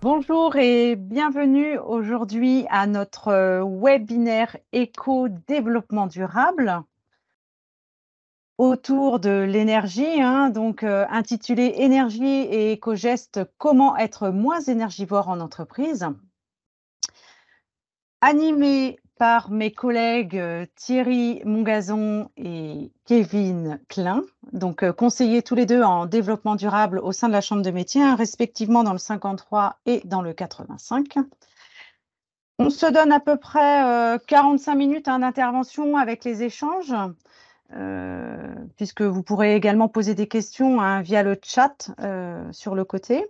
Bonjour et bienvenue aujourd'hui à notre euh, webinaire éco-développement durable autour de l'énergie, hein, donc euh, intitulé Énergie et éco-gestes, comment être moins énergivore en entreprise. Animé par mes collègues euh, Thierry Mongazon et Kevin Klein, donc euh, conseillers tous les deux en développement durable au sein de la Chambre de Métiers, hein, respectivement dans le 53 et dans le 85. On se donne à peu près 45 euh, minutes intervention avec les échanges, puisque vous pourrez également poser des questions hein, via le chat sur le côté.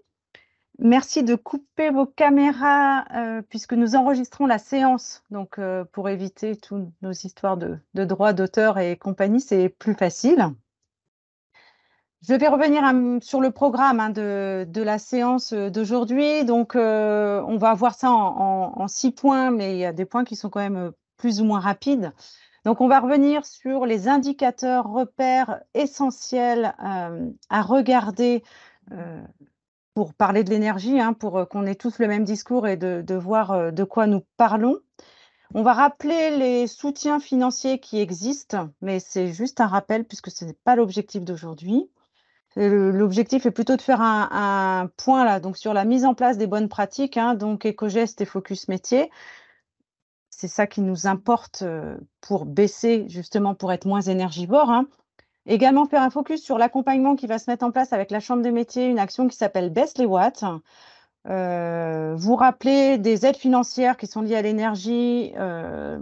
Merci de couper vos caméras euh, puisque nous enregistrons la séance. Donc, euh, pour éviter toutes nos histoires de, droits d'auteur et compagnie, c'est plus facile. Je vais revenir euh, sur le programme hein, de, la séance d'aujourd'hui. Donc, on va voir ça en, six points, mais il y a des points qui sont quand même plus ou moins rapides. Donc, on va revenir sur les indicateurs repères essentiels à regarder pour parler de l'énergie, hein, pour euh, qu'on ait tous le même discours et de, voir euh, de quoi nous parlons. On va rappeler les soutiens financiers qui existent, mais c'est juste un rappel puisque ce n'est pas l'objectif d'aujourd'hui. Euh, l'objectif est plutôt de faire un, point là, donc sur la mise en place des bonnes pratiques, hein, donc éco-gestes et focus métier. C'est ça qui nous importe pour baisser, justement, pour être moins énergivore. Hein. Également faire un focus sur l'accompagnement qui va se mettre en place avec la Chambre des métiers, une action qui s'appelle Baisse les watts. Euh, vous rappelez des aides financières qui sont liées à l'énergie, euh,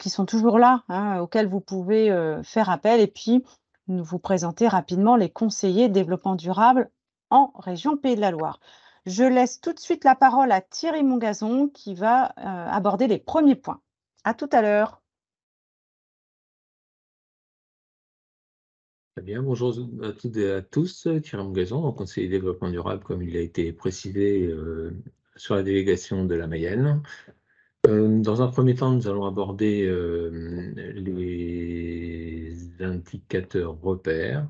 qui sont toujours là, hein, auxquelles vous pouvez euh, faire appel. Et puis, nous vous présenter rapidement les conseillers développement durable en région Pays de la Loire. Je laisse tout de suite la parole à Thierry Mongazon qui va aborder les premiers points. À tout à l'heure. bien, bonjour à toutes et à tous. Euh, Thierry au conseiller développement durable, comme il a été précisé euh, sur la délégation de la Mayenne. Euh, dans un premier temps, nous allons aborder les indicateurs repères.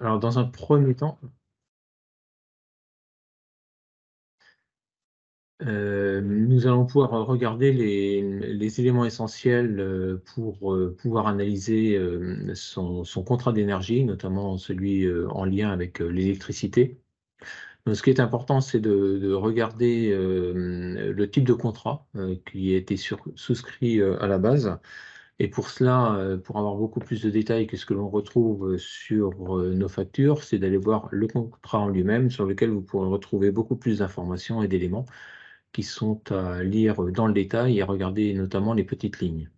alors, dans un premier temps, Euh, nous allons pouvoir regarder les, éléments essentiels euh, pour euh, pouvoir analyser son, contrat d'énergie, notamment celui en lien avec l'électricité. Ce qui est important, c'est de, regarder le type de contrat qui a été souscrit à la base. Et pour cela, pour avoir beaucoup plus de détails que ce que l'on retrouve sur nos factures, c'est d'aller voir le contrat en lui-même sur lequel vous pourrez retrouver beaucoup plus d'informations et d'éléments qui sont à lire dans le détail et à regarder notamment les petites lignes.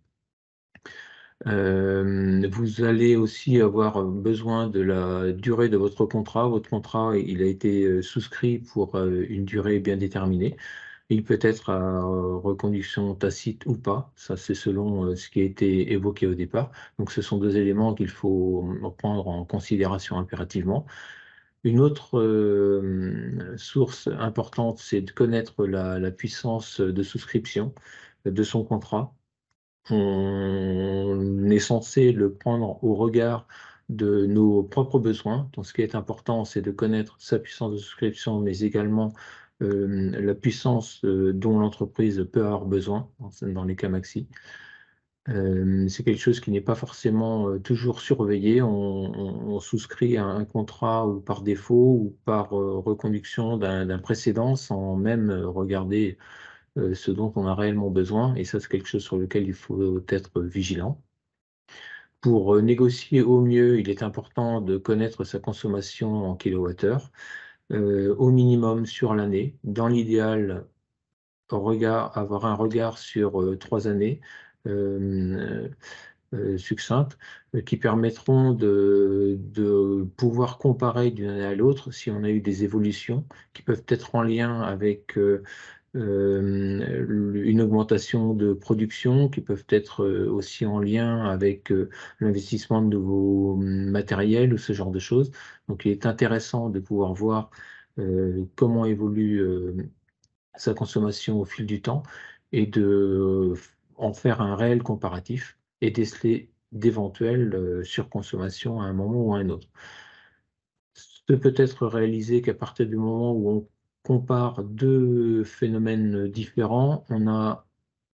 Euh, vous allez aussi avoir besoin de la durée de votre contrat. Votre contrat, il a été euh, souscrit pour euh, une durée bien déterminée. Il peut être à reconduction tacite ou pas, ça c'est selon ce qui a été évoqué au départ. Donc ce sont deux éléments qu'il faut prendre en considération impérativement. Une autre euh, source importante, c'est de connaître la, puissance de souscription de son contrat. On est censé le prendre au regard de nos propres besoins. Donc, ce qui est important, c'est de connaître sa puissance de souscription, mais également euh, la puissance euh, dont l'entreprise peut avoir besoin dans les cas maxi c'est quelque chose qui n'est pas forcément toujours surveillé. On, souscrit un contrat ou par défaut ou par reconduction d'un précédent sans même regarder ce dont on a réellement besoin. Et ça, c'est quelque chose sur lequel il faut être vigilant. Pour négocier au mieux, il est important de connaître sa consommation en kilowattheure au minimum sur l'année. Dans l'idéal, avoir un regard sur trois années euh, euh, succinctes euh, qui permettront de, pouvoir comparer d'une année à l'autre si on a eu des évolutions qui peuvent être en lien avec une augmentation de production qui peuvent être aussi en lien avec l'investissement de nouveaux matériels ou ce genre de choses. Donc il est intéressant de pouvoir voir comment évolue sa consommation au fil du temps et de en faire un réel comparatif et déceler d'éventuelles euh, surconsommations à un moment ou à un autre. Ce peut être réalisé qu'à partir du moment où on compare deux phénomènes différents, on, a,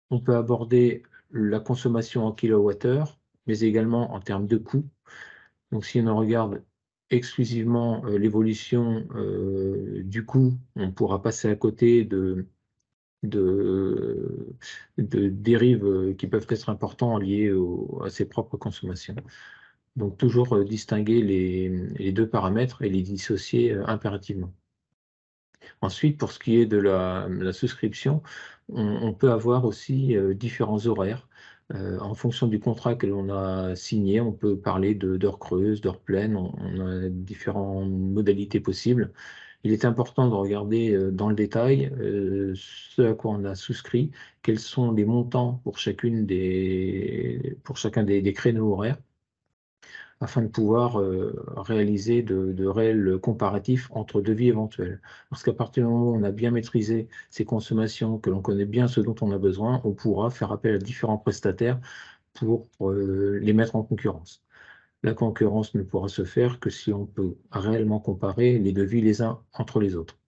on peut aborder la consommation en kilowattheure, mais également en termes de coût. Donc si on regarde exclusivement euh, l'évolution euh, du coût, on pourra passer à côté de, de, dérives euh, qui peuvent être importantes liées à ses propres consommations. Donc toujours euh, distinguer les, deux paramètres et les dissocier euh, impérativement. Ensuite, pour ce qui est de la, souscription, on, peut avoir aussi différents horaires. en fonction du contrat que l'on a signé, on peut parler d'heures creuses, d'heures pleines, on, a différentes modalités possibles il est important de regarder euh, dans le détail euh, ce à quoi on a souscrit, quels sont les montants pour, chacune des, pour chacun des, créneaux horaires afin de pouvoir euh, réaliser de, réels comparatifs entre devis éventuels. Parce qu'à partir du moment où on a bien maîtrisé ces consommations, que l'on connaît bien ce dont on a besoin, on pourra faire appel à différents prestataires pour les mettre en concurrence la concurrence ne pourra se faire que si on peut réellement comparer les devis les uns entre les autres.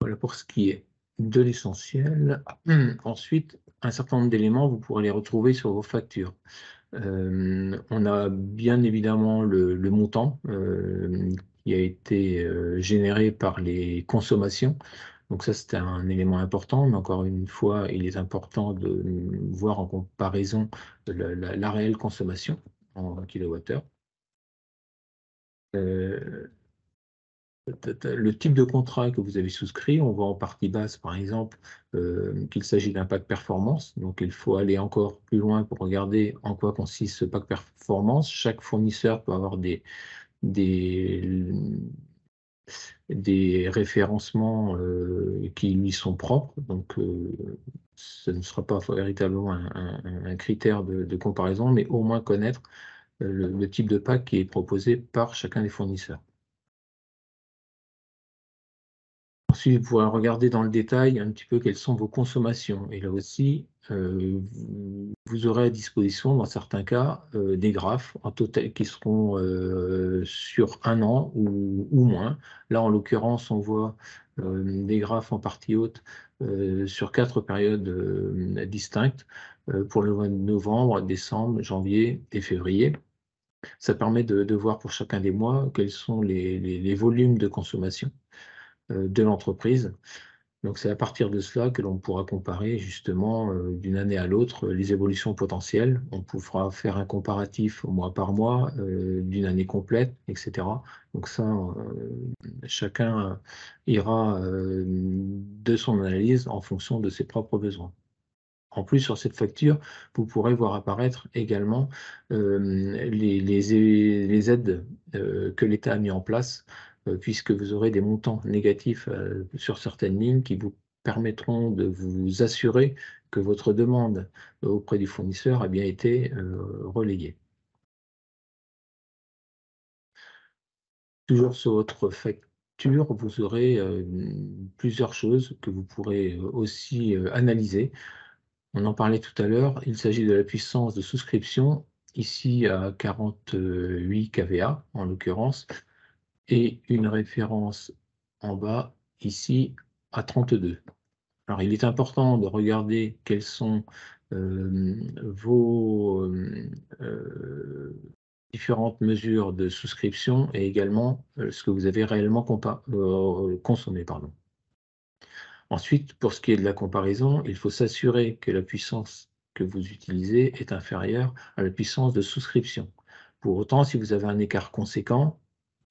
Voilà pour ce qui est de l'essentiel. Hmm. Ensuite, un certain nombre d'éléments, vous pourrez les retrouver sur vos factures. Euh, on a bien évidemment le, montant euh, qui a été euh, généré par les consommations. Donc ça, c'est un élément important, mais encore une fois, il est important de voir en comparaison la, réelle consommation en kilowattheure. Euh, le type de contrat que vous avez souscrit, on voit en partie basse, par exemple, euh, qu'il s'agit d'un pack performance. Donc, il faut aller encore plus loin pour regarder en quoi consiste ce pack performance. Chaque fournisseur peut avoir des, des référencements euh, qui lui sont propres. Donc, euh, ce ne sera pas véritablement un, critère de, comparaison, mais au moins connaître euh, le, le type de pack qui est proposé par chacun des fournisseurs. Ensuite, vous pouvez regarder dans le détail un petit peu quelles sont vos consommations. Et là aussi, euh, vous aurez à disposition, dans certains cas, euh, des graphes en total qui seront euh, sur un an ou, moins. Là, en l'occurrence, on voit des graphes en partie haute sur quatre périodes distinctes pour le mois de novembre, décembre, janvier et février. Ça permet de, voir pour chacun des mois quels sont les volumes de consommation. Euh, de l'entreprise. Donc c'est à partir de cela que l'on pourra comparer justement euh, d'une année à l'autre euh, les évolutions potentielles. On pourra faire un comparatif mois par mois d'une année complète, etc. Donc ça, chacun ira de son analyse en fonction de ses propres besoins. En plus, sur cette facture, vous pourrez voir apparaître également les, les, aides que l'État a mis en place euh, puisque vous aurez des montants négatifs euh, sur certaines lignes qui vous permettront de vous assurer que votre demande auprès du fournisseur a bien été euh, relayée. Toujours sur votre facture, vous aurez plusieurs choses que vous pourrez aussi analyser. On en parlait tout à l'heure, il s'agit de la puissance de souscription, ici à 48 kVA en l'occurrence, et une référence en bas, ici, à 32. Alors, il est important de regarder quelles sont euh, vos euh, euh, différentes mesures de souscription et également ce que vous avez réellement consommé. Ensuite, pour ce qui est de la comparaison, il faut s'assurer que la puissance que vous utilisez est inférieure à la puissance de souscription. Pour autant, si vous avez un écart conséquent,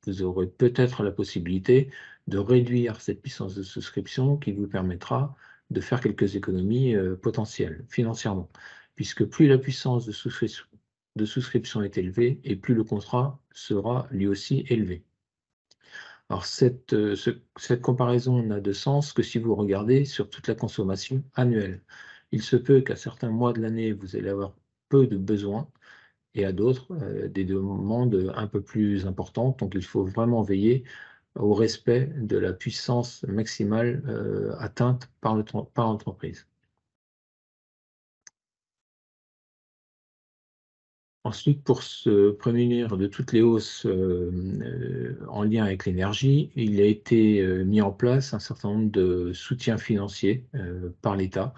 vous aurez peut-être la possibilité de réduire cette puissance de souscription qui vous permettra de faire quelques économies euh, potentielles financièrement, puisque plus la puissance de souscription, est élevée et plus le contrat sera lui aussi élevé. Alors cette, euh, cette comparaison n'a de sens que si vous regardez sur toute la consommation annuelle. Il se peut qu'à certains mois de l'année, vous allez avoir peu de besoins et à d'autres euh, des demandes un peu plus importantes. Donc il faut vraiment veiller au respect de la puissance maximale euh, atteinte par l'entreprise. Ensuite, pour se prémunir de toutes les hausses euh, en lien avec l'énergie, il a été mis en place un certain nombre de soutiens financiers par l'État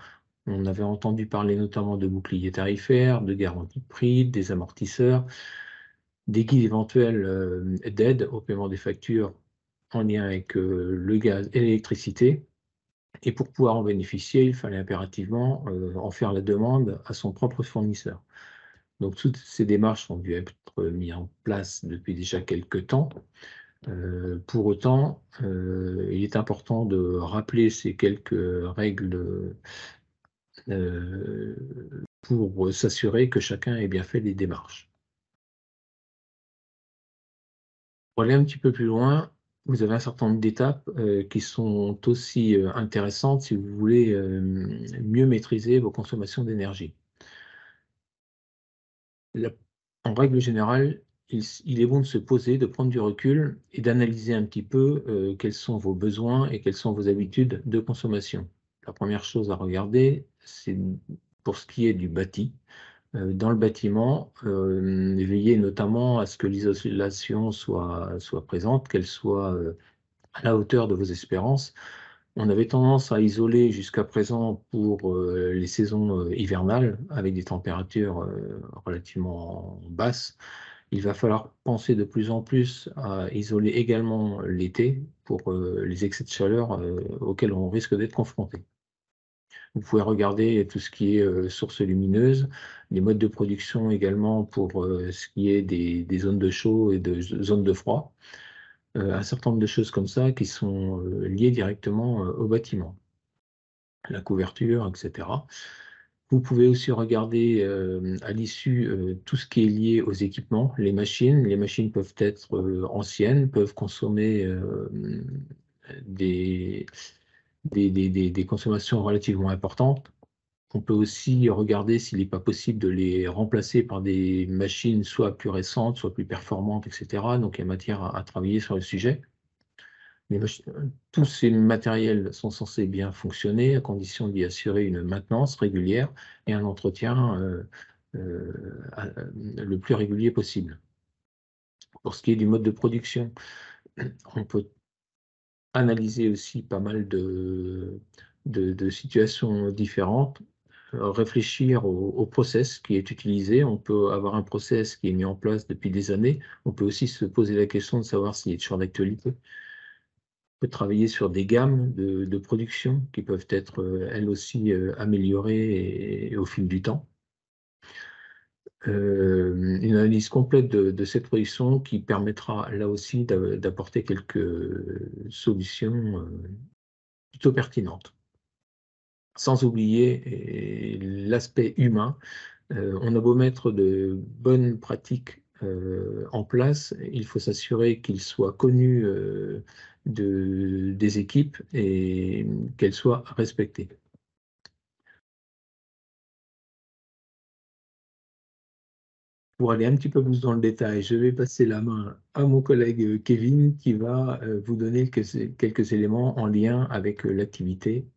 on avait entendu parler notamment de boucliers tarifaires, de garanties de prix, des amortisseurs, des guides éventuels euh, d'aide au paiement des factures en lien avec euh, le gaz et l'électricité. Et pour pouvoir en bénéficier, il fallait impérativement euh, en faire la demande à son propre fournisseur. Donc toutes ces démarches ont dû être mises en place depuis déjà quelques temps. pour autant, il est important de rappeler ces quelques règles euh, pour s'assurer que chacun ait bien fait les démarches. Pour aller un petit peu plus loin, vous avez un certain nombre d'étapes euh, qui sont aussi euh, intéressantes si vous voulez mieux maîtriser vos consommations d'énergie. En règle générale, il, est bon de se poser, de prendre du recul et d'analyser un petit peu quels sont vos besoins et quelles sont vos habitudes de consommation. La première chose à regarder, c'est pour ce qui est du bâti. Euh, dans le bâtiment, euh, veillez notamment à ce que l'isolation soit, présente, qu'elle soit euh, à la hauteur de vos espérances. On avait tendance à isoler jusqu'à présent pour les saisons hivernales avec des températures relativement basses. Il va falloir penser de plus en plus à isoler également l'été pour les excès de chaleur auxquels on risque d'être confronté. Vous pouvez regarder tout ce qui est euh, sources lumineuses, les modes de production également pour euh, ce qui est des, zones de chaud et de zones de froid. Euh, un certain nombre de choses comme ça qui sont liées directement au bâtiment, la couverture, etc. Vous pouvez aussi regarder à l'issue tout ce qui est lié aux équipements, les machines. Les machines peuvent être anciennes, peuvent consommer des, des, consommations relativement importantes. On peut aussi regarder s'il n'est pas possible de les remplacer par des machines soit plus récentes, soit plus performantes, etc. Donc il y a matière à, travailler sur le sujet. Mais tous ces matériels sont censés bien fonctionner à condition d'y assurer une maintenance régulière et un entretien euh, euh, euh, le plus régulier possible. Pour ce qui est du mode de production, on peut analyser aussi pas mal de, de, situations différentes, euh, réfléchir au, process qui est utilisé. On peut avoir un process qui est mis en place depuis des années. On peut aussi se poser la question de savoir s'il est toujours d'actualité. On peut travailler sur des gammes de, production qui peuvent être euh, elles aussi euh, améliorées au fil du temps. Euh, une analyse complète de, cette production qui permettra là aussi d'apporter quelques solutions euh, plutôt pertinentes. Sans oublier euh, l'aspect humain, on a beau mettre de bonnes pratiques en place, il faut s'assurer qu'ils soient connus des équipes et qu'elles soient respectées. pour aller un petit peu plus dans le détail, je vais passer la main à mon collègue euh, Kevin qui va euh, vous donner quelques éléments en lien avec euh, l'activité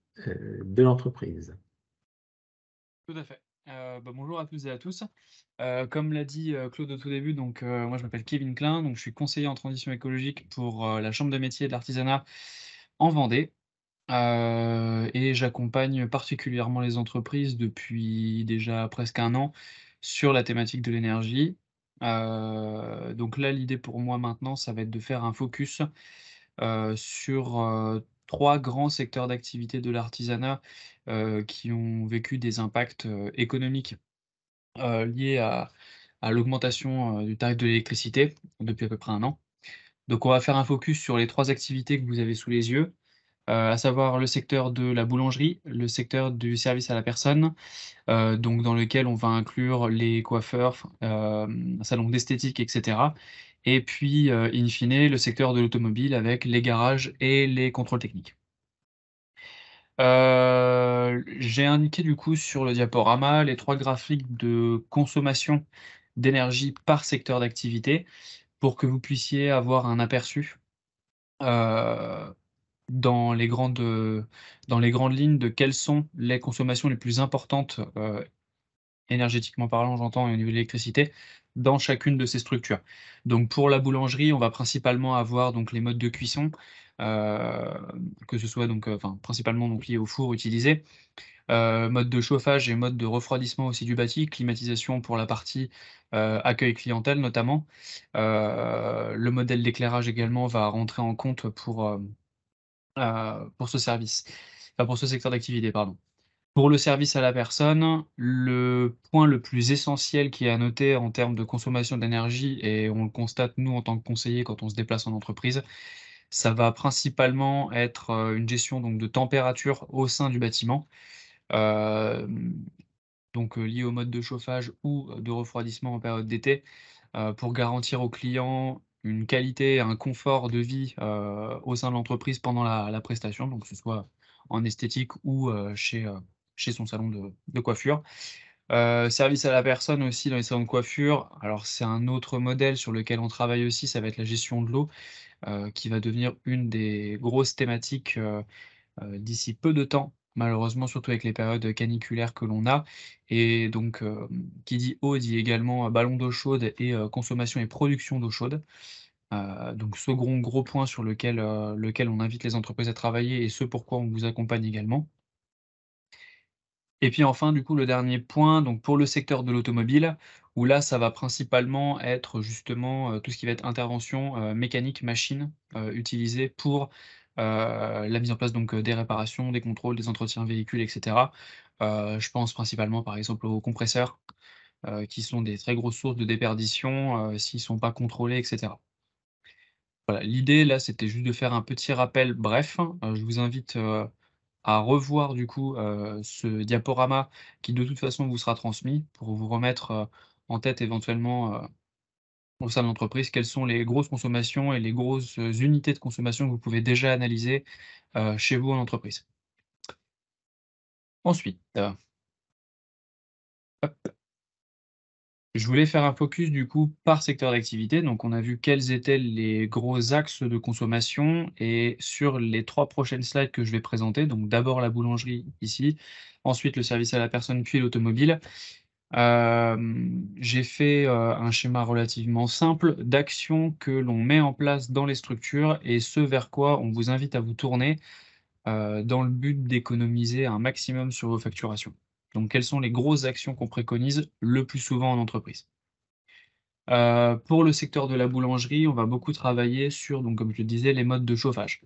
de l'entreprise. Tout à fait. Bah, bonjour à toutes et à tous. comme l'a dit Claude au tout début, donc, moi je m'appelle Kevin Klein, donc je suis conseiller en transition écologique pour la Chambre de métier de l'artisanat en Vendée. et j'accompagne particulièrement les entreprises depuis déjà presque un an sur la thématique de l'énergie. Euh, donc là, l'idée pour moi maintenant, ça va être de faire un focus euh, sur euh, trois grands secteurs d'activité de l'artisanat qui ont vécu des impacts économiques liés à l'augmentation du tarif de l'électricité depuis à peu près un an. Donc on va faire un focus sur les trois activités que vous avez sous les yeux. Euh, à savoir le secteur de la boulangerie, le secteur du service à la personne, euh, donc dans lequel on va inclure les coiffeurs, euh, salons d'esthétique, etc. Et puis, in fine, le secteur de l'automobile avec les garages et les contrôles techniques. j'ai indiqué du coup sur le diaporama les trois graphiques de consommation d'énergie par secteur d'activité pour que vous puissiez avoir un aperçu dans les grandes, dans les grandes lignes de quelles sont les consommations les plus importantes, euh, énergétiquement parlant, j'entends, et au niveau de l'électricité, dans chacune de ces structures. Donc pour la boulangerie, on va principalement avoir donc les modes de cuisson, euh, que ce soit donc, euh, principalement donc liés au four utilisé, mode de chauffage et mode de refroidissement aussi du bâti, climatisation pour la partie accueil clientèle notamment. le modèle d'éclairage également va rentrer en compte pour euh, pour ce service, pour ce secteur d'activité, pardon. Pour le service à la personne, le point le plus essentiel qui est à noter en termes de consommation d'énergie, et on le constate nous en tant que conseiller quand on se déplace en entreprise, ça va principalement être euh, une gestion donc, de température au sein du bâtiment, euh, donc liée au mode de chauffage ou de refroidissement en période d'été, pour garantir aux clients une qualité, un confort de vie euh, au sein de l'entreprise pendant la, prestation, donc que ce soit en esthétique ou euh, chez, euh, chez son salon de, de coiffure. service à la personne aussi dans les salons de coiffure. Alors c'est un autre modèle sur lequel on travaille aussi, ça va être la gestion de l'eau, qui va devenir une des grosses thématiques d'ici peu de temps malheureusement, surtout avec les périodes caniculaires que l'on a. Et donc, euh, qui dit eau dit également euh, ballon d'eau chaude et euh, consommation et production d'eau chaude. donc, ce gros point sur lequel, lequel on invite les entreprises à travailler et ce pourquoi on vous accompagne également. Et puis enfin, du coup, le dernier point, donc pour le secteur de l'automobile, où là, ça va principalement être justement tout ce qui va être intervention mécanique, machine utilisée pour euh, la mise en place donc euh, des réparations, des contrôles, des entretiens véhicules, etc. Euh, je pense principalement par exemple aux compresseurs, qui sont des très grosses sources de déperdition s'ils ne sont pas contrôlés, etc. l'idée là, c'était juste de faire un petit rappel bref. je vous invite à revoir du coup ce diaporama qui de toute façon vous sera transmis pour vous remettre en tête éventuellement au sein de l'entreprise, quelles sont les grosses consommations et les grosses euh, unités de consommation que vous pouvez déjà analyser euh, chez vous en entreprise. Ensuite, euh, je voulais faire un focus du coup par secteur d'activité. Donc on a vu quels étaient les gros axes de consommation et sur les trois prochaines slides que je vais présenter, donc d'abord la boulangerie ici, ensuite le service à la personne puis l'automobile, euh, j'ai fait euh, un schéma relativement simple d'actions que l'on met en place dans les structures et ce vers quoi on vous invite à vous tourner euh, dans le but d'économiser un maximum sur vos facturations. Donc, quelles sont les grosses actions qu'on préconise le plus souvent en entreprise Pour le secteur de la boulangerie, on va beaucoup travailler sur, donc, comme je le disais, les modes de chauffage.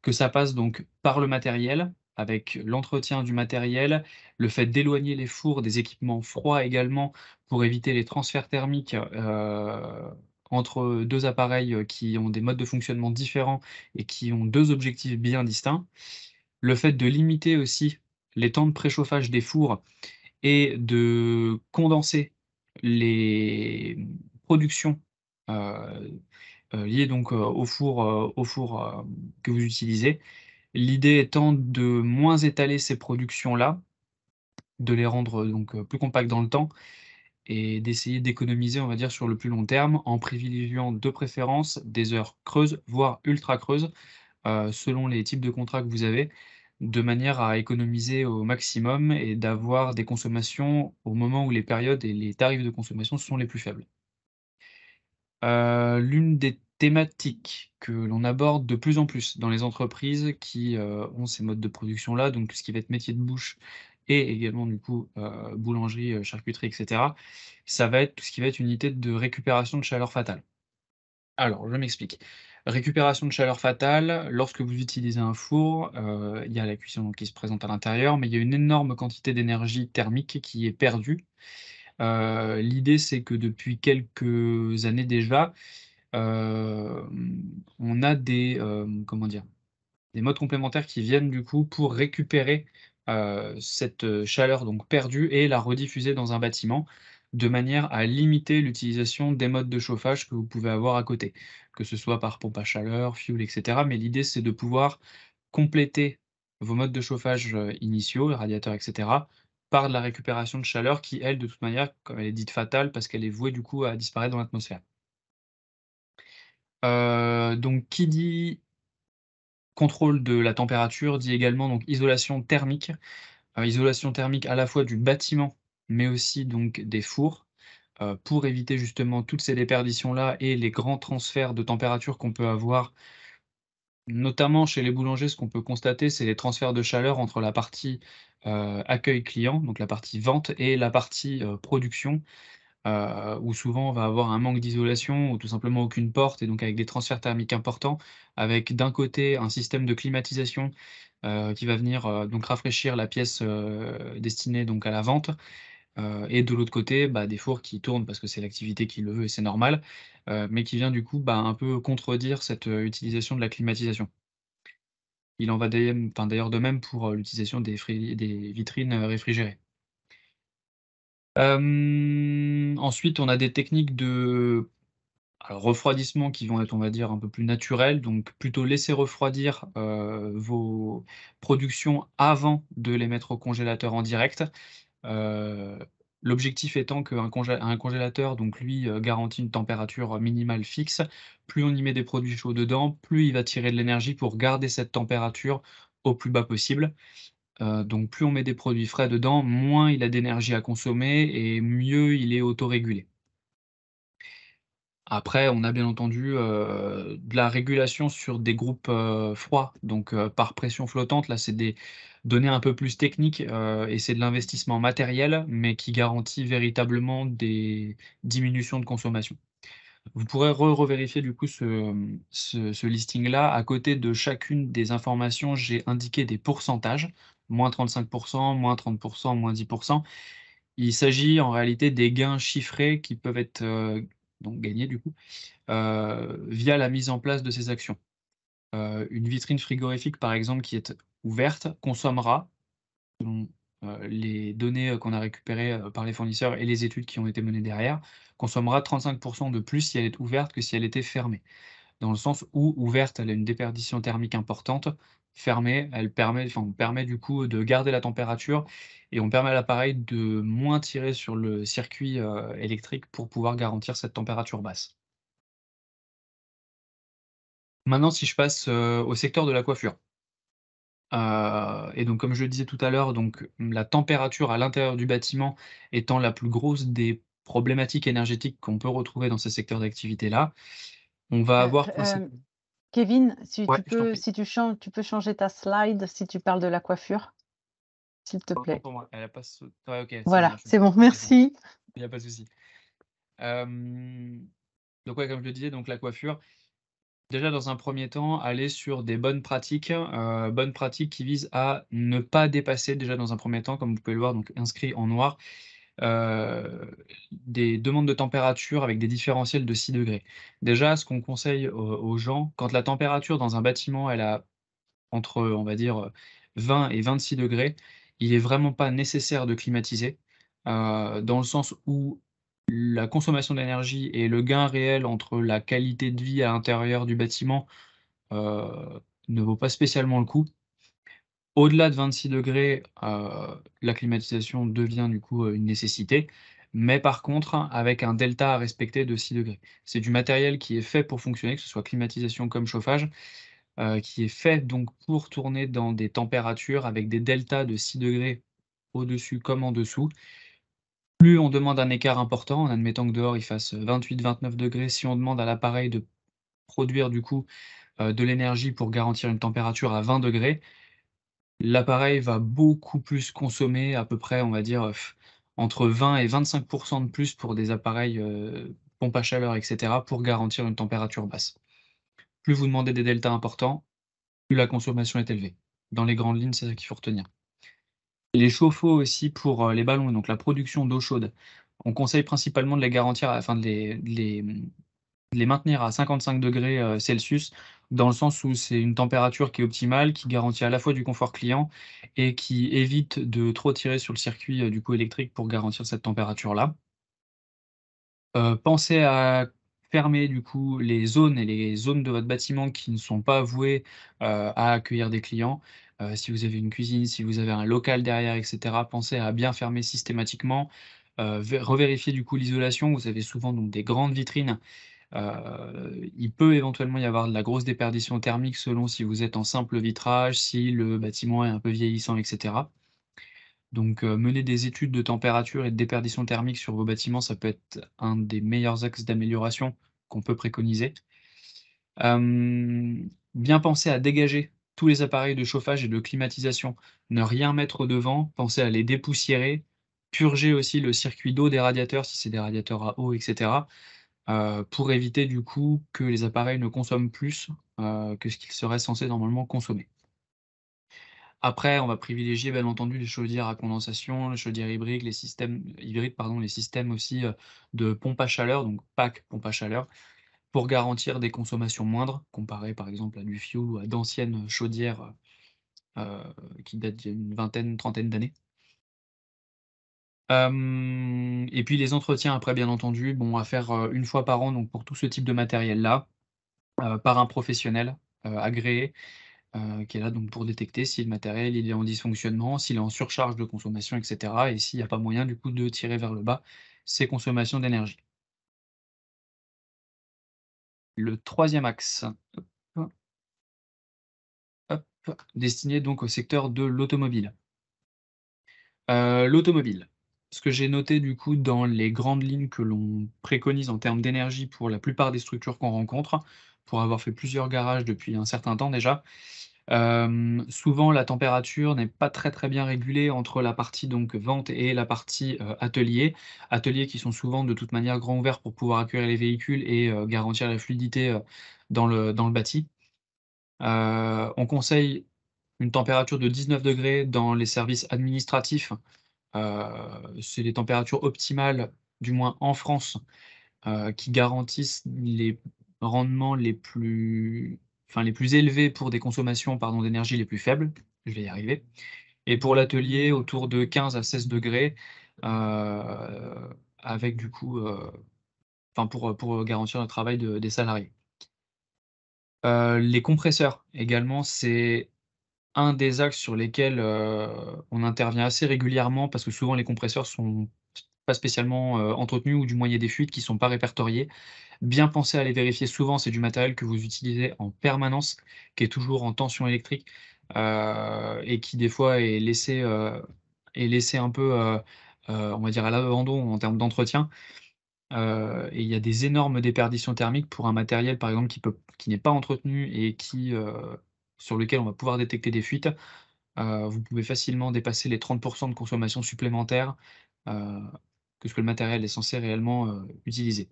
Que ça passe donc par le matériel, avec l'entretien du matériel, le fait d'éloigner les fours des équipements froids également pour éviter les transferts thermiques euh, entre deux appareils euh, qui ont des modes de fonctionnement différents et qui ont deux objectifs bien distincts. Le fait de limiter aussi les temps de préchauffage des fours et de condenser les productions euh, liées donc au au four que vous utilisez L'idée étant de moins étaler ces productions-là, de les rendre euh, donc euh, plus compactes dans le temps et d'essayer d'économiser, on va dire, sur le plus long terme en privilégiant de préférence des heures creuses, voire ultra creuses, euh, selon les types de contrats que vous avez, de manière à économiser au maximum et d'avoir des consommations au moment où les périodes et les tarifs de consommation sont les plus faibles. L'une des thématique que l'on aborde de plus en plus dans les entreprises qui euh, ont ces modes de production-là, donc ce qui va être métier de bouche et également du coup euh, boulangerie, euh, charcuterie, etc., ça va être tout ce qui va être unité de récupération de chaleur fatale. Alors, je m'explique. Récupération de chaleur fatale, lorsque vous utilisez un four, il y a la cuisson qui se présente à l'intérieur, mais il y a une énorme quantité d'énergie thermique qui est perdue. L'idée, c'est que depuis quelques années déjà, euh, on a des, euh, comment dire, des modes complémentaires qui viennent du coup pour récupérer euh, cette chaleur donc perdue et la rediffuser dans un bâtiment de manière à limiter l'utilisation des modes de chauffage que vous pouvez avoir à côté, que ce soit par pompe à chaleur, fuel, etc. Mais l'idée, c'est de pouvoir compléter vos modes de chauffage initiaux, radiateurs, etc., par de la récupération de chaleur qui, elle, de toute manière, comme elle est dite fatale, parce qu'elle est vouée du coup à disparaître dans l'atmosphère. Euh, donc, qui dit contrôle de la température dit également donc isolation thermique, euh, isolation thermique à la fois du bâtiment, mais aussi donc des fours euh, pour éviter justement toutes ces déperditions là et les grands transferts de température qu'on peut avoir. Notamment chez les boulangers, ce qu'on peut constater, c'est les transferts de chaleur entre la partie accueil client, donc la partie vente, et la partie production. Euh, où souvent on va avoir un manque d'isolation ou tout simplement aucune porte, et donc avec des transferts thermiques importants, avec d'un côté un système de climatisation euh, qui va venir euh, donc rafraîchir la pièce destinée donc à la vente, et de l'autre côté bah, des fours qui tournent parce que c'est l'activité qui le veut et c'est normal, mais qui vient du coup bah, un peu contredire cette utilisation de la climatisation. Il en va d'ailleurs de même pour l'utilisation des vitrines réfrigérées. Euh, ensuite, on a des techniques de refroidissement qui vont être, on va dire, un peu plus naturelles. Donc, plutôt laisser refroidir euh, vos productions avant de les mettre au congélateur en direct. Euh, l'objectif étant qu'un congélateur, donc lui, garantit une température minimale fixe. Plus on y met des produits chauds dedans, plus il va tirer de l'énergie pour garder cette température au plus bas possible. Euh, donc plus on met des produits frais dedans, moins il a d'énergie à consommer et mieux il est autorégulé. Après, on a bien entendu euh, de la régulation sur des groupes euh, froids, donc par pression flottante. Là, c'est des données un peu plus techniques et c'est de l'investissement matériel, mais qui garantit véritablement des diminutions de consommation. Vous pourrez re-revérifier du coup ce listing-là. À côté de chacune des informations, j'ai indiqué des pourcentages moins 35%, moins 30%, moins 10%. Il s'agit en réalité des gains chiffrés qui peuvent être euh, donc gagnés du coup euh, via la mise en place de ces actions. Euh, une vitrine frigorifique par exemple qui est ouverte consommera selon les données qu'on a récupérées par les fournisseurs et les études qui ont été menées derrière consommera 35% de plus si elle est ouverte que si elle était fermée dans le sens où ouverte elle a une déperdition thermique importante fermée. Elle permet, enfin, permet du coup de garder la température et on permet à l'appareil de moins tirer sur le circuit euh, électrique pour pouvoir garantir cette température basse. Maintenant, si je passe euh, au secteur de la coiffure. Euh, et donc, comme je le disais tout à l'heure, la température à l'intérieur du bâtiment étant la plus grosse des problématiques énergétiques qu'on peut retrouver dans ces secteurs d'activité-là, on va avoir. Kevin, si tu peux, si tu tu peux changer ta slide si tu parles de la coiffure, s'il te plaît. Voilà, c'est bon, merci. Il n'y a pas de souci. donc, comme je le disais, donc la coiffure. Déjà, dans un premier temps, aller sur des bonnes pratiques, euh, bonnes pratiques qui visent à ne pas dépasser, déjà dans un premier temps, comme vous pouvez le voir, donc inscrit en noir, euh, des demandes de température avec des différentiels de 6 degrés. Déjà, ce qu'on conseille aux gens, quand la température dans un bâtiment, elle a entre, on va dire, 20 et 26 degrés, il n'est vraiment pas nécessaire de climatiser, euh, dans le sens où la consommation d'énergie et le gain réel entre la qualité de vie à l'intérieur du bâtiment euh, ne vaut pas spécialement le coup. Au-delà de 26 degrés, euh, la climatisation devient du coup euh, une nécessité, mais par contre avec un delta à respecter de 6 degrés. C'est du matériel qui est fait pour fonctionner, que ce soit climatisation comme chauffage, euh, qui est fait donc pour tourner dans des températures avec des deltas de 6 degrés au-dessus comme en dessous. Plus on demande un écart important, en admettant que dehors il fasse 28-29 degrés, si on demande à l'appareil de produire du coup de l'énergie pour garantir une température à 20 degrés, l'appareil va beaucoup plus consommer, à peu près, on va dire, euh, entre 20 et 25 de plus pour des appareils euh, pompe à chaleur, etc., pour garantir une température basse. Plus vous demandez des deltas importants, plus la consommation est élevée. Dans les grandes lignes, c'est ça qu'il faut retenir. Les chauffe-eau aussi pour euh, les ballons, donc la production d'eau chaude. On conseille principalement de les garantir, afin de les maintenir à 55 degrés Celsius dans le sens où c'est une température qui est optimale, qui garantit à la fois du confort client et qui évite de trop tirer sur le circuit euh, du coup électrique pour garantir cette température-là. Euh, pensez à fermer du coup les zones et les zones de votre bâtiment qui ne sont pas vouées euh, à accueillir des clients. si vous avez une cuisine, si vous avez un local derrière, etc., pensez à bien fermer systématiquement. revérifier du coup l'isolation. Vous avez souvent donc des grandes vitrines euh, il peut éventuellement y avoir de la grosse déperdition thermique selon si vous êtes en simple vitrage, si le bâtiment est un peu vieillissant, etc. Donc euh, mener des études de température et de déperdition thermique sur vos bâtiments, ça peut être un des meilleurs axes d'amélioration qu'on peut préconiser. Euh, bien penser à dégager tous les appareils de chauffage et de climatisation. Ne rien mettre au devant, pensez à les dépoussiérer, purger aussi le circuit d'eau des radiateurs si c'est des radiateurs à eau, etc. Euh, pour éviter du coup que les appareils ne consomment plus euh, que ce qu'ils seraient censés normalement consommer. Après, on va privilégier bien entendu les chaudières à condensation, les chaudières hybrides, les systèmes hybrides, pardon, les systèmes aussi euh, de pompe à chaleur, donc PAC pompe à chaleur, pour garantir des consommations moindres, comparées, par exemple à du fioul ou à d'anciennes chaudières qui datent d'une vingtaine, trentaine d'années. Euh, et puis les entretiens après, bien entendu, bon, à faire euh, une fois par an donc pour tout ce type de matériel-là, euh, par un professionnel agréé, qui est là donc pour détecter si le matériel il est en dysfonctionnement, s'il est en surcharge de consommation, etc. Et s'il n'y a pas moyen du coup de tirer vers le bas ses consommations d'énergie. Le troisième axe, destiné donc au secteur de l'automobile. l'automobile ce que j'ai noté du coup dans les grandes lignes que l'on préconise en termes d'énergie pour la plupart des structures qu'on rencontre, pour avoir fait plusieurs garages depuis un certain temps déjà, euh, souvent la température n'est pas très très bien régulée entre la partie donc vente et la partie euh, atelier. Ateliers qui sont souvent de toute manière grand ouverts pour pouvoir accueillir les véhicules et euh, garantir la fluidité dans, le, dans le bâti. on conseille une température de 19 degrés dans les services administratifs euh, c'est les températures optimales, du moins en France, euh, qui garantissent les rendements les plus, enfin, les plus élevés pour des consommations d'énergie les plus faibles. Je vais y arriver. Et pour l'atelier, autour de 15 à 16 degrés, euh, avec du coup, enfin pour, pour garantir le travail des salariés. les compresseurs également, c'est un des axes sur lesquels euh, on intervient assez régulièrement parce que souvent les compresseurs sont pas spécialement euh, entretenus ou du moyen des fuites qui sont pas répertoriées. Bien penser à les vérifier souvent, c'est du matériel que vous utilisez en permanence, qui est toujours en tension électrique euh, et qui des fois est laissé, laissé un peu, on va dire, à l'abandon en termes d'entretien. et il y a des énormes déperditions thermiques pour un matériel, par exemple, qui, qui n'est pas entretenu et qui, sur lequel on va pouvoir détecter des fuites, euh, vous pouvez facilement dépasser les 30% de consommation supplémentaire euh, que ce que le matériel est censé réellement euh, utiliser.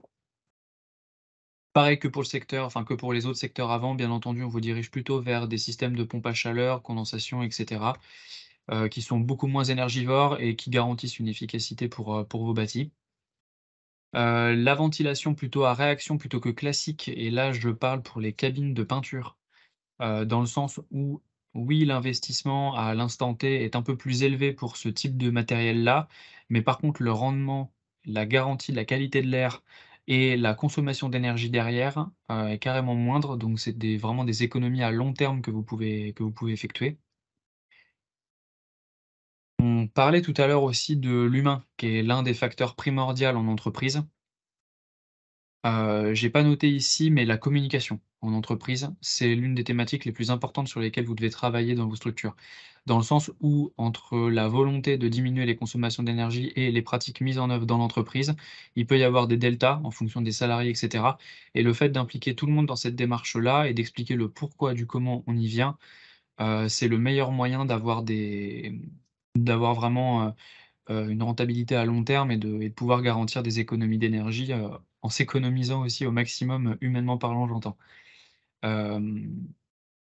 Pareil que pour le secteur, enfin que pour les autres secteurs avant, bien entendu, on vous dirige plutôt vers des systèmes de pompe à chaleur, condensation, etc., qui sont beaucoup moins énergivores et qui garantissent une efficacité pour, pour vos bâtis. la ventilation plutôt à réaction plutôt que classique, et là je parle pour les cabines de peinture euh, dans le sens où, oui, l'investissement à l'instant T est un peu plus élevé pour ce type de matériel-là, mais par contre, le rendement, la garantie, de la qualité de l'air et la consommation d'énergie derrière euh, est carrément moindre. Donc, c'est vraiment des économies à long terme que vous pouvez, que vous pouvez effectuer. On parlait tout à l'heure aussi de l'humain, qui est l'un des facteurs primordiaux en entreprise. Je euh, J'ai pas noté ici, mais la communication en entreprise, c'est l'une des thématiques les plus importantes sur lesquelles vous devez travailler dans vos structures. Dans le sens où, entre la volonté de diminuer les consommations d'énergie et les pratiques mises en œuvre dans l'entreprise, il peut y avoir des deltas en fonction des salariés, etc. Et le fait d'impliquer tout le monde dans cette démarche-là et d'expliquer le pourquoi du comment on y vient, euh, c'est le meilleur moyen d'avoir des d'avoir vraiment euh, euh, une rentabilité à long terme et de, pouvoir garantir des économies d'énergie en s'économisant aussi au maximum humainement parlant, j'entends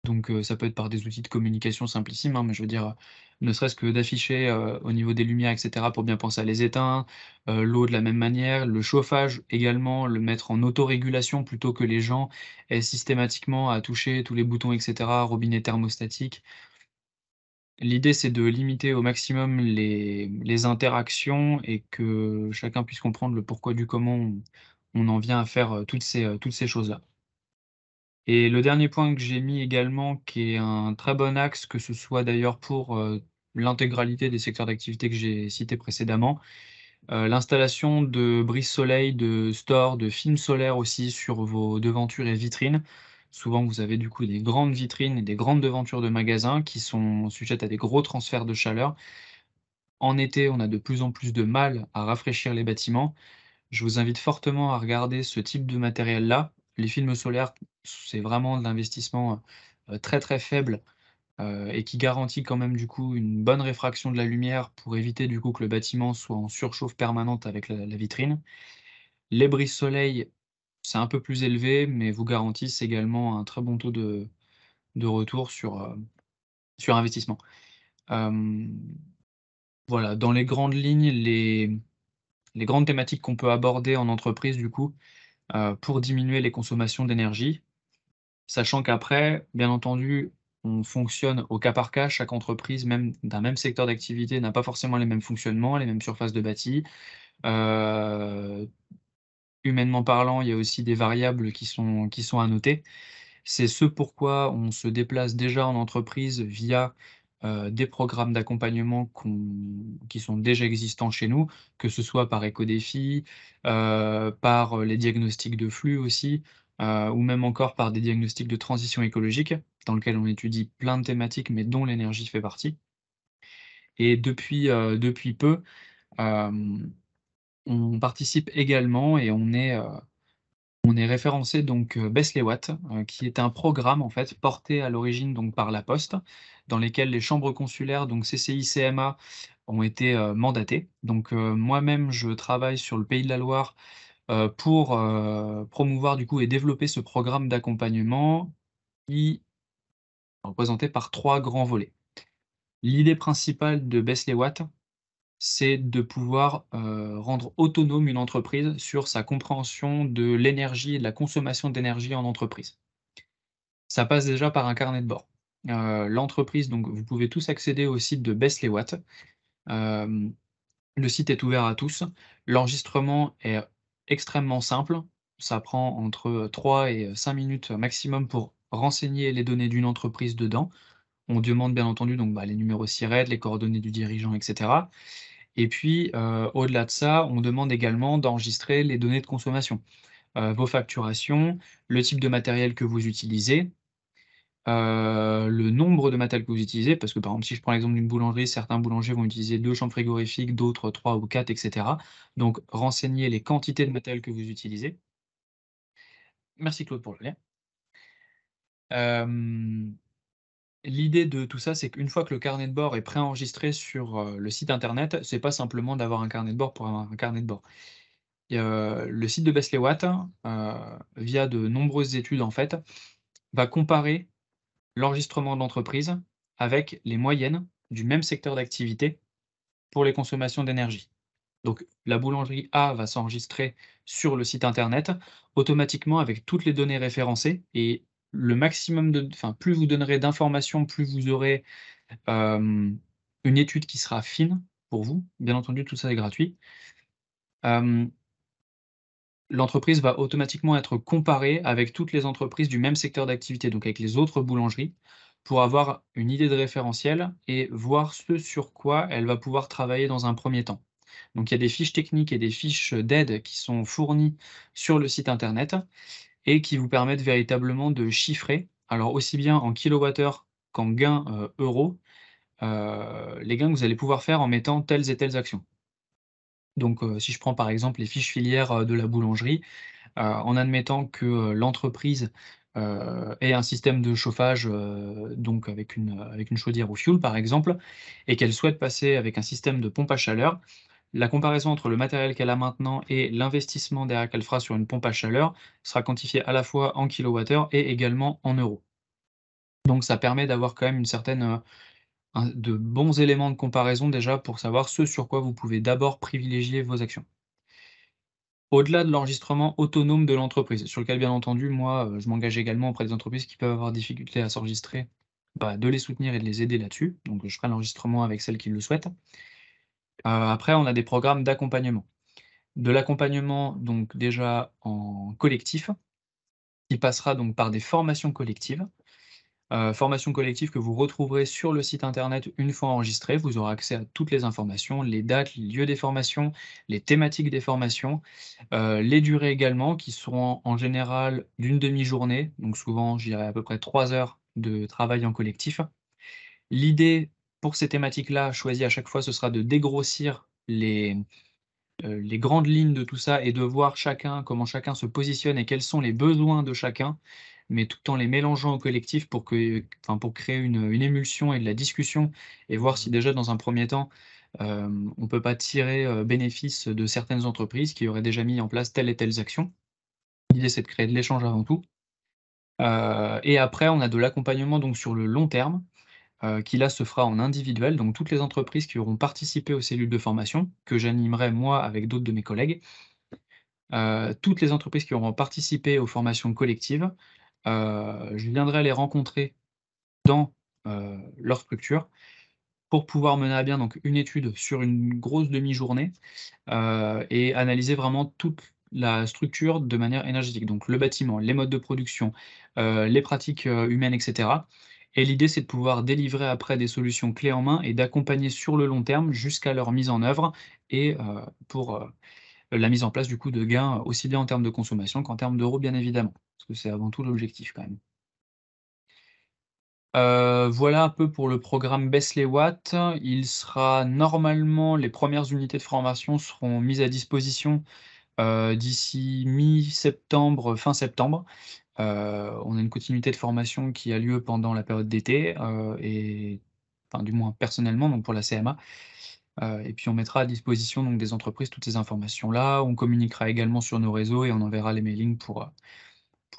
donc ça peut être par des outils de communication simplissimes, hein, mais je veux dire, ne serait-ce que d'afficher au niveau des lumières, etc., pour bien penser à les éteindre l'eau de la même manière, le chauffage également, le mettre en autorégulation plutôt que les gens aient systématiquement à toucher tous les boutons, etc., robinet thermostatique. L'idée, c'est de limiter au maximum les, interactions et que chacun puisse comprendre le pourquoi du comment on, on en vient à faire toutes ces, toutes ces choses-là. Et le dernier point que j'ai mis également, qui est un très bon axe, que ce soit d'ailleurs pour euh, l'intégralité des secteurs d'activité que j'ai cités précédemment, euh, l'installation de brise soleil, de stores, de films solaires aussi sur vos devantures et vitrines. Souvent, vous avez du coup des grandes vitrines et des grandes devantures de magasins qui sont sujettes à des gros transferts de chaleur. En été, on a de plus en plus de mal à rafraîchir les bâtiments. Je vous invite fortement à regarder ce type de matériel-là. Les films solaires c'est vraiment de l'investissement euh, très très faible euh, et qui garantit quand même du coup une bonne réfraction de la lumière pour éviter du coup que le bâtiment soit en surchauffe permanente avec la, vitrine. Les brises soleil, c'est un peu plus élevé, mais vous garantissent également un très bon taux de, retour sur, euh, sur investissement. voilà, dans les grandes lignes, les, grandes thématiques qu'on peut aborder en entreprise du coup pour diminuer les consommations d'énergie, sachant qu'après, bien entendu, on fonctionne au cas par cas. Chaque entreprise, même d'un même secteur d'activité, n'a pas forcément les mêmes fonctionnements, les mêmes surfaces de bâti. Euh, humainement parlant, il y a aussi des variables qui sont, qui sont à noter. C'est ce pourquoi on se déplace déjà en entreprise via euh, des programmes d'accompagnement qui sont déjà existants chez nous, que ce soit par EcoDéfi, Défi, euh, par les diagnostics de flux aussi. Euh, ou même encore par des diagnostics de transition écologique, dans lequel on étudie plein de thématiques, mais dont l'énergie fait partie. Et depuis, euh, depuis peu, euh, on participe également et on est, on est référencé donc Baisse les qui est un programme en fait porté à l'origine donc par la Poste, dans lequel les chambres consulaires, donc CCI, CMA, ont été mandatées. Donc moi-même, je travaille sur le Pays de la Loire euh, pour euh, promouvoir du coup et développer ce programme d'accompagnement qui est représenté par trois grands volets. L'idée principale de Besley Watt, c'est de pouvoir euh, rendre autonome une entreprise sur sa compréhension de l'énergie et de la consommation d'énergie en entreprise. Ça passe déjà par un carnet de bord. L'entreprise, donc vous pouvez tous accéder au site de Besley Watt. le site est ouvert à tous. L'enregistrement est extrêmement simple. Ça prend entre 3 euh, et 5 euh, minutes maximum pour renseigner les données d'une entreprise dedans. On demande bien entendu donc, bah, les numéros SIRET, les coordonnées du dirigeant, etc. Et puis, euh, au-delà de ça, on demande également d'enregistrer les données de consommation, vos facturations, le type de matériel que vous utilisez, euh, le nombre de matériel que vous utilisez, parce que par exemple, si je prends l'exemple d'une boulangerie, certains boulangers vont utiliser deux chambres frigorifiques, d'autres trois ou quatre, etc. Donc, renseignez les quantités de matériel que vous utilisez. Merci Claude pour le lien. Euh, l'idée de tout ça, c'est qu'une fois que le carnet de bord est préenregistré sur euh, le site internet, c'est pas simplement d'avoir un carnet de bord pour avoir un carnet de bord. le site de Watt, via de nombreuses études en fait, va comparer l'enregistrement d'entreprise avec les moyennes du même secteur d'activité pour les consommations d'énergie. Donc la boulangerie A va s'enregistrer sur le site internet automatiquement avec toutes les données référencées et le maximum de, enfin plus vous donnerez d'informations, plus vous aurez euh, une étude qui sera fine pour vous. Bien entendu, tout ça est gratuit. Euh, l'entreprise va automatiquement être comparée avec toutes les entreprises du même secteur d'activité, donc avec les autres boulangeries, pour avoir une idée de référentiel et voir ce sur quoi elle va pouvoir travailler dans un premier temps. Donc il y a des fiches techniques et des fiches d'aide qui sont fournies sur le site internet et qui vous permettent véritablement de chiffrer, alors aussi bien en kilowattheure qu'en gains euh, euros, euh, les gains que vous allez pouvoir faire en mettant telles et telles actions. Donc, si je prends par exemple les fiches filières de la boulangerie, en admettant que l'entreprise ait un système de chauffage donc avec une, avec une chaudière au fuel par exemple, et qu'elle souhaite passer avec un système de pompe à chaleur, la comparaison entre le matériel qu'elle a maintenant et l'investissement derrière qu'elle fera sur une pompe à chaleur sera quantifiée à la fois en kilowattheure et également en euros. Donc ça permet d'avoir quand même une certaine de bons éléments de comparaison déjà pour savoir ce sur quoi vous pouvez d'abord privilégier vos actions. Au-delà de l'enregistrement autonome de l'entreprise, sur lequel bien entendu, moi, euh, je m'engage également auprès des entreprises qui peuvent avoir difficulté à s'enregistrer, bah, de les soutenir et de les aider là-dessus. Donc je ferai l'enregistrement avec celles qui le souhaitent. Euh, après, on a des programmes d'accompagnement. De l'accompagnement, donc déjà en collectif, qui passera donc par des formations collectives euh, formation collective que vous retrouverez sur le site internet une fois enregistré. Vous aurez accès à toutes les informations, les dates, les lieux des formations, les thématiques des formations, euh, les durées également, qui seront en général d'une demi-journée, donc souvent, j'irai à peu près trois heures de travail en collectif. L'idée pour ces thématiques-là, choisies à chaque fois, ce sera de dégrossir les euh, grandes lignes de tout ça et de voir chacun, comment chacun se positionne et quels sont les besoins de chacun mais tout en les mélangeant au collectif pour, pour créer une, émulsion et de la discussion et voir si mmh. déjà dans un premier temps, euh, on ne peut pas tirer euh, bénéfice de certaines entreprises qui auraient déjà mis en place telles et telles actions. L'idée, c'est de créer de l'échange avant tout. Euh, et après, on a de l'accompagnement donc sur le long terme, qui là se fera en individuel. Donc toutes les entreprises qui auront participé aux cellules de formation, que j'animerai moi avec d'autres de mes collègues, toutes les entreprises qui auront participé aux formations collectives, euh, je viendrai les rencontrer dans euh, leur structure pour pouvoir mener à bien donc une étude sur une grosse demi-journée euh, et analyser vraiment toute la structure de manière énergétique, donc le bâtiment, les modes de production, les pratiques humaines, etc. Et l'idée, c'est de pouvoir délivrer après des solutions clés en main et d'accompagner sur le long terme jusqu'à leur mise en œuvre et pour la mise en place du coup de gains aussi bien en termes de consommation qu'en termes d'euros, bien évidemment, parce que c'est avant tout l'objectif quand même. Euh, voilà un peu pour le programme Baisse les watts. Il sera normalement, les premières unités de formation seront mises à disposition euh, d'ici mi-septembre, fin septembre. Euh, on a une continuité de formation qui a lieu pendant la période d'été, et enfin, du moins personnellement, donc pour la CMA, euh, et puis on mettra à disposition donc, des entreprises toutes ces informations-là. On communiquera également sur nos réseaux et on enverra les mailings pour, euh,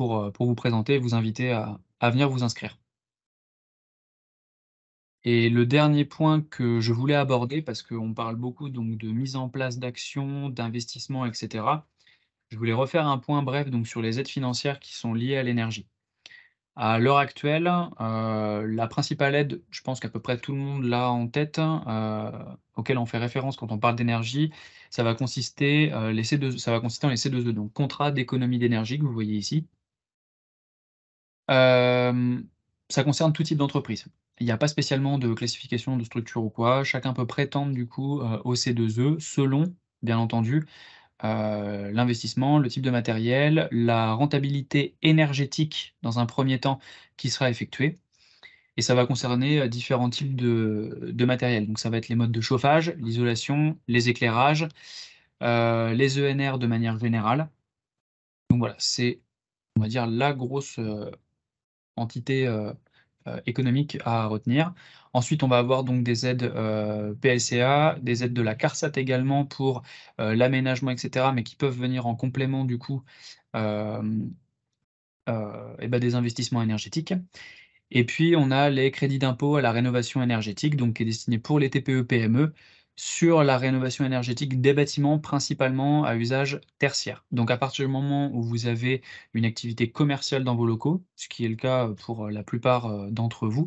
euh, pour, vous présenter et vous inviter à, venir vous inscrire. Et le dernier point que je voulais aborder, parce qu'on parle beaucoup donc de mise en place d'actions, d'investissements, etc., je voulais refaire un point bref donc sur les aides financières qui sont liées à l'énergie. À l'heure actuelle, euh, la principale aide, je pense qu'à peu près tout le monde l'a en tête, euh, auquel on fait référence quand on parle d'énergie, ça va consister, euh, ça va consister en les C2E, donc contrat d'économie d'énergie que vous voyez ici. ça concerne tout type d'entreprise. Il n'y a pas spécialement de classification de structure ou quoi. Chacun peut prétendre du coup au C2E selon, bien entendu, euh, l'investissement, le type de matériel, la rentabilité énergétique dans un premier temps qui sera effectuée. Et ça va concerner euh, différents types de, de matériel. Donc ça va être les modes de chauffage, l'isolation, les éclairages, euh, les ENR de manière générale. Donc voilà, c'est on va dire la grosse entité euh, économiques à retenir. Ensuite, on va avoir donc des aides euh, PLCA, des aides de la CARSAT également pour euh, l'aménagement, etc., mais qui peuvent venir en complément du coup euh, ben, des investissements énergétiques. Et puis, on a les crédits d'impôt à la rénovation énergétique, donc qui est destiné pour les TPE-PME sur la rénovation énergétique des bâtiments, principalement à usage tertiaire. Donc à partir du moment où vous avez une activité commerciale dans vos locaux, ce qui est le cas pour la plupart euh, d'entre vous,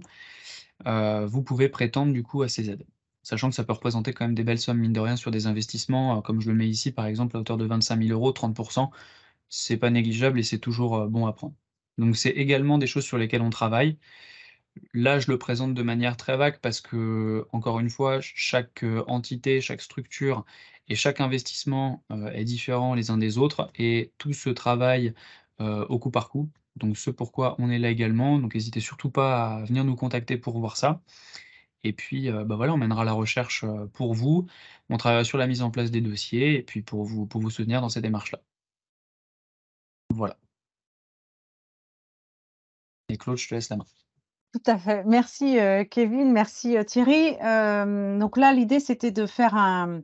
euh, vous pouvez prétendre du coup à ces aides. Sachant que ça peut représenter quand même des belles sommes, mine de rien, sur des investissements, euh, comme je le mets ici par exemple à hauteur de 25 000 euros, 30%, c'est pas négligeable et c'est toujours bon à prendre. Donc c'est également des choses sur lesquelles on travaille. Là, je le présente de manière très vague parce que, encore une fois, chaque euh, entité, chaque structure et chaque investissement euh, est différent les uns des autres et tout se travaille euh, au coup par coup. Donc, ce pourquoi on est là également. Donc, n'hésitez surtout pas à venir nous contacter pour voir ça. Et puis, bah voilà, on mènera la recherche pour vous. On travaillera sur la mise en place des dossiers et puis pour vous, pour vous soutenir dans ces démarches-là. Voilà. Et Claude, je te laisse la main. Tout à fait. Merci euh, Kevin, merci euh, Thierry. Euh, donc là, l'idée, c'était de faire un,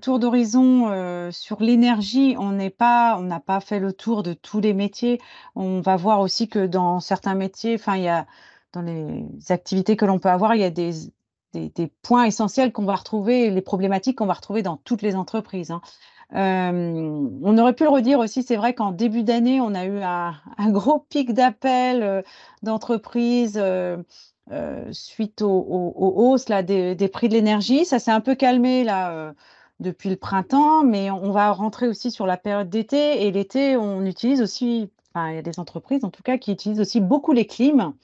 tour d'horizon sur l'énergie. On n'est pas, on n'a pas fait le tour de tous les métiers. On va voir aussi que dans certains métiers, enfin, il y a dans les activités que l'on peut avoir, il y a des des, points essentiels qu'on va retrouver, les problématiques qu'on va retrouver dans toutes les entreprises. Hein. Euh, on aurait pu le redire aussi, c'est vrai qu'en début d'année, on a eu un, gros pic d'appels euh, d'entreprises euh, suite aux hausses des, prix de l'énergie. Ça s'est un peu calmé là depuis le printemps, mais on, va rentrer aussi sur la période d'été. Et l'été, on utilise aussi, enfin, il y a des entreprises en tout cas qui utilisent aussi beaucoup les clims.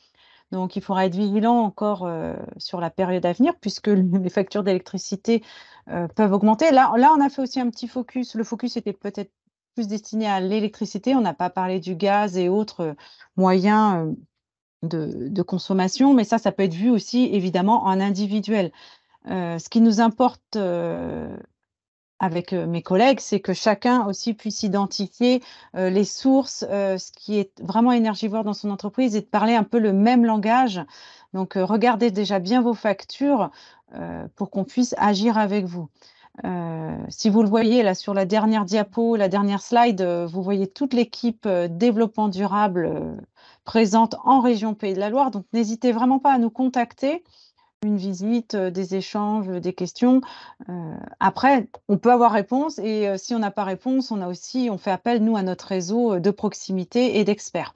Donc, il faudra être vigilant encore euh, sur la période à venir, puisque les factures d'électricité euh, peuvent augmenter. Là, là, on a fait aussi un petit focus. Le focus était peut-être plus destiné à l'électricité. On n'a pas parlé du gaz et autres euh, moyens de, de, consommation, mais ça, ça peut être vu aussi, évidemment, en individuel. ce qui nous importe avec euh, mes collègues, c'est que chacun aussi puisse identifier euh, les sources, euh, ce qui est vraiment énergivore dans son entreprise et de parler un peu le même langage. Donc, regardez déjà bien vos factures pour qu'on puisse agir avec vous. si vous le voyez là sur la dernière diapo, la dernière slide, vous voyez toute l'équipe développement durable présente en région Pays de la Loire. Donc, n'hésitez vraiment pas à nous contacter une visite, euh, des échanges, des questions. Euh, après, on peut avoir réponse et euh, si on n'a pas réponse, on a aussi, on fait appel nous à notre réseau de proximité et d'experts.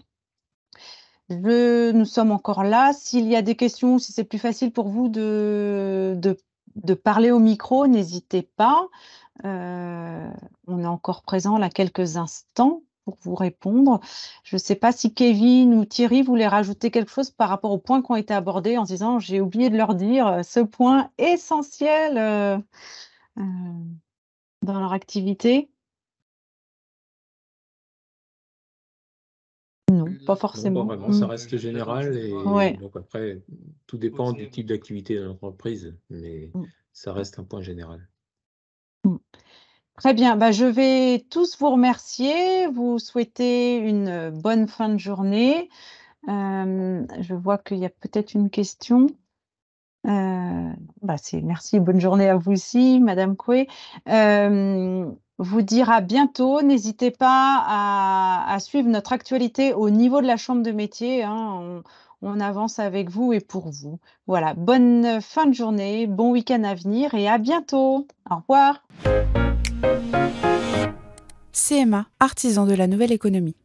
nous sommes encore là. S'il y a des questions, si c'est plus facile pour vous de, de, parler au micro, n'hésitez pas. on est encore présent là quelques instants pour vous répondre. Je ne sais pas si Kevin ou Thierry voulaient rajouter quelque chose par rapport aux points qui ont été abordés en disant j'ai oublié de leur dire euh, ce point essentiel euh, euh, dans leur activité. Non, pas forcément. Non, vraiment, mm. ça reste général et donc après, tout dépend du type d'activité de l'entreprise, mais mm. ça reste un point général. Mm. Très bien, bah, je vais tous vous remercier, vous souhaiter une euh, bonne fin de journée. Euh, je vois qu'il y a peut-être une question. Euh, bah, merci, bonne journée à vous aussi, Madame Coué. vous dire à bientôt. N'hésitez pas à, suivre notre actualité au niveau de la Chambre de métier. Hein. on avance avec vous et pour vous. Voilà, bonne fin de journée, bon week-end à venir et à bientôt. Au revoir. CMA, artisan de la nouvelle économie.